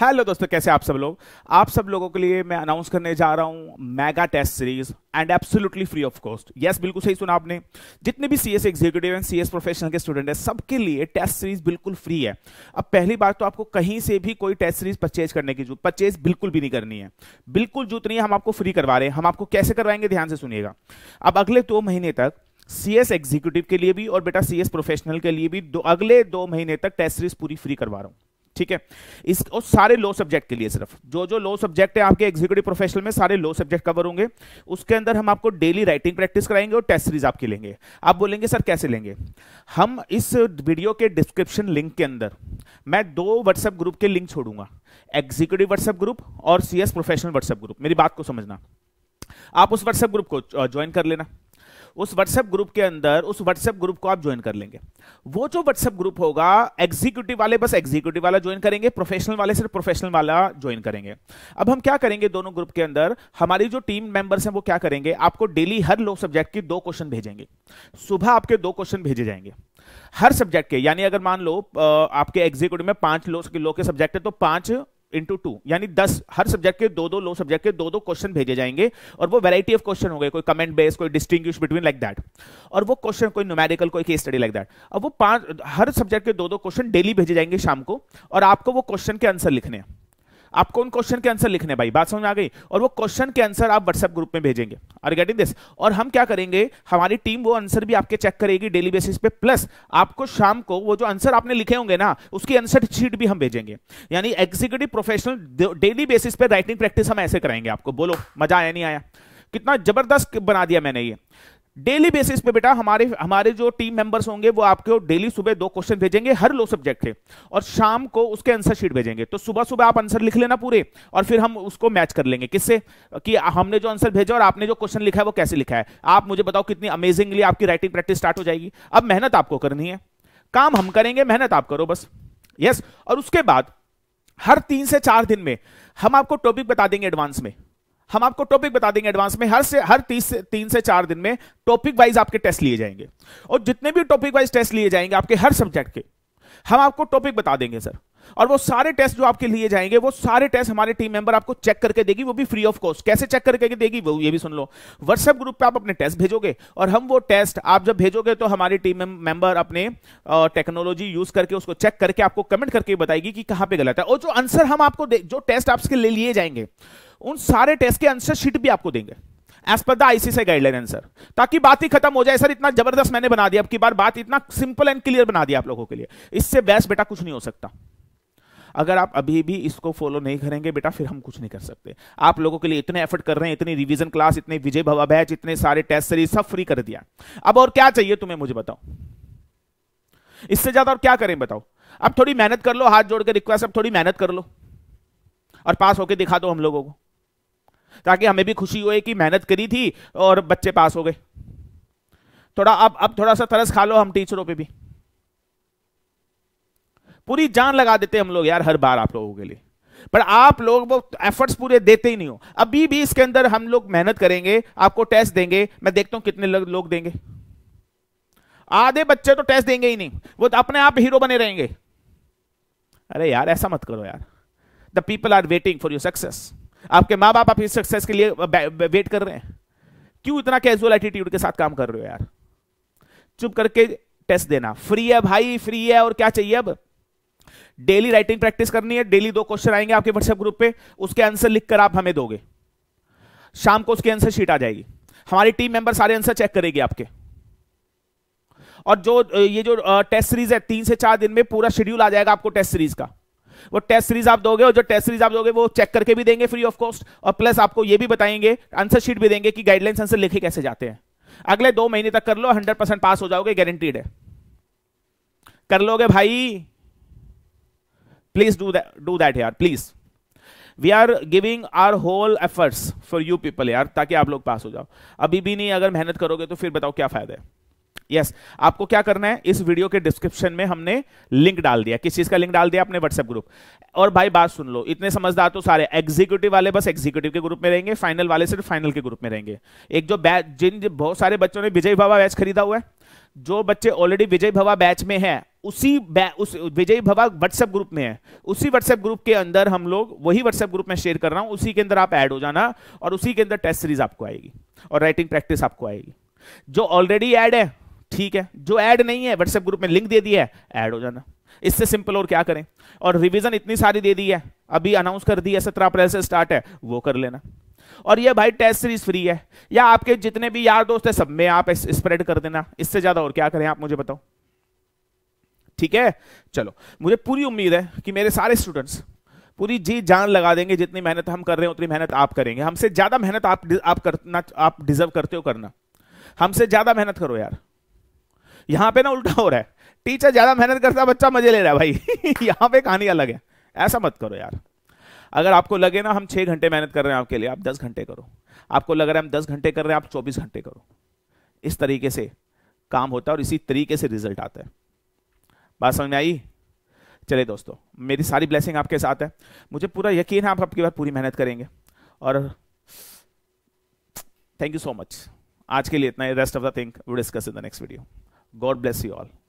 hello दोस्तों कैसे आप सब लोग आप सब लोगों के लिए मैं अनाउंस करने जा रहा हूं mega test series and absolutely free of cost yes बिल्कुल सही सुना आपने जितने भी CS executive and CS professional के स्टूडेंट है सबके लिए टेस्ट सीरीज बिल्कुल फ्री है अब पहली बात तो आपको कहीं से भी कोई टेस्ट सीरीज परचेज करने की जरूरत परचेज बिल्कुल भी नहीं करनी है बिल्कुल जूत नहीं हम आपको फ्री करवा रहे हैं हम आपको कैसे करवाएंगे ध्यान से सुनिएगा अब अगले दो महीने तक सीएस एग्जीक्यूटिव के लिए भी और बेटा सीएस प्रोफेशनल के लिए भी दो अगले दो महीने तक टेस्ट सीरीज पूरी फ्री करवा रहा हूं ठीक है इस और सारे लो सब्जेक्ट के लिए सिर्फ जो जो लो सब्जेक्ट है आपके एग्जीक्यूटिव प्रोफेशनल में सारे लो सब्जेक्ट कवर होंगे उसके अंदर हम आपको डेली राइटिंग प्रैक्टिस कराएंगे और टेस्ट सीरीज आपकी लेंगे आप बोलेंगे सर कैसे लेंगे हम इस वीडियो के डिस्क्रिप्शन लिंक के अंदर मैं दो व्हाट्सएप ग्रुप के लिंक छोड़ूंगा एग्जीक्यूटिव व्हाट्सएप ग्रुप और सी प्रोफेशनल व्हाट्सएप ग्रुप मेरी बात को समझना आप उस व्हाट्सएप ग्रुप को ज्वाइन कर लेना उस व्हाट्सएप ग्रुप के अंदर उस व्हाट्सएप ग्रुप को आप ज्वाइन कर लेंगे वो जो व्हाट्सएप ग्रुप होगा एग्जीक्यूटिव वाले बस एग्जीक्यूटिव वाला ज्वाइन करेंगे प्रोफेशनल वाले सिर्फ प्रोफेशनल वाला ज्वाइन करेंगे अब हम क्या करेंगे दोनों ग्रुप के अंदर हमारी जो टीम मेंबर्स हैं वो क्या करेंगे आपको डेली हर लो सब्जेक्ट की दो क्वेश्चन भेजेंगे सुबह आपके दो क्वेश्चन भेजे जाएंगे हर सब्जेक्ट के यानी अगर मान लो आपके एग्जीक्यूटिव में पांच लो, लो के सब्जेक्ट है तो पांच इंटू टू यानी दस हर सब्जेक्ट के दो दो लो सब्जेक्ट के दो दो क्वेश्चन भेजे जाएंगे और वो वैरायटी ऑफ क्वेश्चन हो गए कोई कमेंट बेस कोई डिस्टिंग बिटवीन लाइक दैट और वो क्वेश्चन कोई न्यूमेरिकल कोई केस स्टडी लाइक दैट अब वो पांच हर सब्जेक्ट के दो दो क्वेश्चन डेली भेजे जाएंगे शाम को और आपको वो क्वेश्चन के आंसर लिखने हैं आपको उन क्वेश्चन के आंसर लिखने भाई बात समझ में आ गई और वो क्वेश्चन के आंसर आप व्हाट्सएप ग्रुप में भेजेंगे आर गेटिंग दिस और हम क्या करेंगे हमारी टीम वो आंसर भी आपके चेक करेगी डेली बेसिस पे प्लस आपको शाम को वो जो आंसर आपने लिखे होंगे ना उसकी आंसर शीट भी हम भेजेंगे यानी एग्जीक्यूटिव प्रोफेशनल डेली बेसिस पे राइटिंग प्रैक्टिस हम ऐसे कराएंगे आपको बोलो मजा आया नहीं आया कितना जबरदस्त बना दिया मैंने ये डेली बेसिस पे बेटा हमारे हमारे जो टीम मेंबर्स होंगे वो आपको डेली सुबह दो क्वेश्चन भेजेंगे हर लो सब्जेक्ट के और शाम को उसके आंसर शीट भेजेंगे तो सुबह सुबह आप आंसर लिख लेना पूरे और फिर हम उसको मैच कर लेंगे किससे कि हमने जो आंसर भेजा और आपने जो क्वेश्चन लिखा है वो कैसे लिखा है आप मुझे बताओ कितनी अमेजिंगली आपकी राइटिंग प्रैक्टिस स्टार्ट हो जाएगी अब मेहनत आपको करनी है काम हम करेंगे मेहनत आप करो बस यस और उसके बाद हर तीन से चार दिन में हम आपको टॉपिक बता देंगे एडवांस में हम आपको टॉपिक बता देंगे एडवांस में हर से हर तीस से तीन से चार दिन में टॉपिक वाइज आपके टेस्ट लिए जाएंगे और जितने भी टॉपिक वाइज टेस्ट लिए जाएंगे आपके हर सब्जेक्ट के हम आपको टॉपिक बता देंगे सर और वो सारे टेस्ट जो आपके लिए जाएंगे वो सारे टेस्ट हमारे टीम मेंबर आपको चेक करके देगी वो भी फ्री ऑफ कॉस्ट कैसे चेक करके देगी वो ये भी सुन लो व्हाट्सएप ग्रुप पे आप अपने टेस्ट भेजोगे और हम वो टेस्ट आप जब भेजोगे तो हमारी टीम मेंबर अपने टेक्नोलॉजी यूज करके उसको चेक करके आपको कमेंट करके बताएगी कि कहां पर गलत है और जो आंसर हम आपको जो टेस्ट आपके लिए लिए जाएंगे उन सारे टेस्ट के आंसर शीट भी आपको देंगे as per the ICC guideline answer ताकि बात ही खत्म हो जाए सर इतना जबरदस्त मैंने बना दिया अब की बार बात इतना सिंपल एंड क्लियर बना दिया आप लोगों के लिए इससे बेस्ट बेटा कुछ नहीं हो सकता अगर आप अभी भी इसको फॉलो नहीं करेंगे बेटा फिर हम कुछ नहीं कर सकते आप लोगों के लिए इतने एफर्ट कर रहे हैं इतनी रिविजन क्लास इतने विजय भवा बैच इतने सारे टेस्ट सीरीज सब फ्री कर दिया अब और क्या चाहिए तुम्हें मुझे बताओ इससे ज्यादा और क्या करें बताओ अब थोड़ी मेहनत कर लो हाथ जोड़ के रिक्वेस्ट अब थोड़ी मेहनत कर लो और पास होके दिखा दो हम लोगों को ताकि हमें भी खुशी हुए कि मेहनत करी थी और बच्चे पास हो गए थोड़ा अब अब थोड़ा सा तरस खा लो हम टीचरों पे भी पूरी जान लगा देते हम लोग यार हर बार आप लोगों के लिए पर आप लोग वो एफर्ट्स पूरे देते ही नहीं हो अभी भी इसके अंदर हम लोग मेहनत करेंगे आपको टेस्ट देंगे मैं देखता हूं कितने लोग देंगे आधे बच्चे तो टेस्ट देंगे ही नहीं वो तो अपने आप हीरो बने रहेंगे अरे यार ऐसा मत करो यार the people are waiting for your success आपके माँ बाप आपकी सक्सेस के लिए वेट कर रहे हैं क्यों इतना कैजुअल एटीट्यूड के साथ काम कर रहे हो यार चुप करके टेस्ट देना फ्री है भाई फ्री है और क्या चाहिए अब डेली राइटिंग प्रैक्टिस करनी है डेली दो क्वेश्चन आएंगे आपके व्हाट्सएप ग्रुप पे उसके आंसर लिखकर आप हमें दोगे शाम को उसके आंसर शीट आ जाएगी हमारी टीम मेंबर सारे आंसर चेक करेगी आपके और जो ये जो टेस्ट सीरीज है तीन से चार दिन में पूरा शेड्यूल आ जाएगा आपको टेस्ट सीरीज का वो टेस्ट सीरीज आप दोगे और जो टेस्ट सीरीज आप दोगे वो चेक करके भी देंगे फ्री ऑफ कॉस्ट और प्लस आपको ये भी बताएंगे आंसर शीट भी देंगे कि गाइडलाइंस आंसर लिखे कैसे जाते हैं अगले दो महीने तक कर लो हंड्रेड परसेंट पास हो जाओगे गारंटीड है कर लोगे भाई please do that do that yaar please we are giving our whole efforts for you people यार ताकि आप लोग पास हो जाओ अभी भी नहीं अगर मेहनत करोगे तो फिर बताओ क्या फायदा है यस yes, आपको क्या करना है इस वीडियो के डिस्क्रिप्शन में हमने लिंक डाल दिया किस चीज का लिंक डाल दिया अपने व्हाट्सएप ग्रुप और भाई बात सुन लो इतने समझदार तो सारे एग्जीक्यूटिव वाले बस एग्जीक्यूटिव के ग्रुप में रहेंगे फाइनल वाले सिर्फ फाइनल के ग्रुप में रहेंगे एक जो बैच जिन बहुत सारे बच्चों ने विजय भवा बैच खरीदा हुआ है जो बच्चे ऑलरेडी विजय भवा बैच में है उसी उस विजय भवा व्हाट्सएप ग्रुप में है उसी व्हाट्सएप ग्रुप के अंदर हम लोग वही व्हाट्सएप ग्रुप में शेयर कर रहा हूं उसी के अंदर आप ऐड हो जाना और उसी के अंदर टेस्ट सीरीज आपको आएगी और राइटिंग प्रैक्टिस आपको आएगी जो ऑलरेडी ऐड है ठीक है जो ऐड नहीं है व्हाट्सएप ग्रुप में लिंक दे दिया है ऐड हो जाना इससे सिंपल और क्या करें और रिविजन इतनी सारी दे दी है अभी अनाउंस कर दी है सत्रह अप्रैल से स्टार्ट है वो कर लेना और ये भाई टेस्ट सीरीज फ्री है या आपके जितने भी यार दोस्त है सब में आप स्प्रेड कर देना इससे ज्यादा और क्या करें आप मुझे बताओ ठीक है चलो मुझे पूरी उम्मीद है कि मेरे सारे स्टूडेंट्स पूरी जी जान लगा देंगे जितनी मेहनत हम कर रहे हैं उतनी मेहनत आप करेंगे हमसे ज्यादा मेहनत आप आप करना आप डिजर्व करते हो करना हमसे ज्यादा मेहनत करो यार यहां पे ना उल्टा हो रहा है टीचर ज्यादा मेहनत करता बच्चा मजे ले रहा है भाई यहां पे कहानी अलग है ऐसा मत करो यार अगर आपको लगे ना हम छह घंटे मेहनत कर रहे हैं आपके लिए आप दस घंटे करो आपको लग रहा है हम दस घंटे कर रहे हैं आप चौबीस घंटे करो इस तरीके से काम होता है और इसी तरीके से रिजल्ट आता है बात समझ में आई चले दोस्तों मेरी सारी ब्लेसिंग आपके साथ है मुझे पूरा यकीन है आप आपकी बार पूरी मेहनत करेंगे और थैंक यू सो मच आज के लिए इतना ही rest of the thing we discuss in the next video God bless you all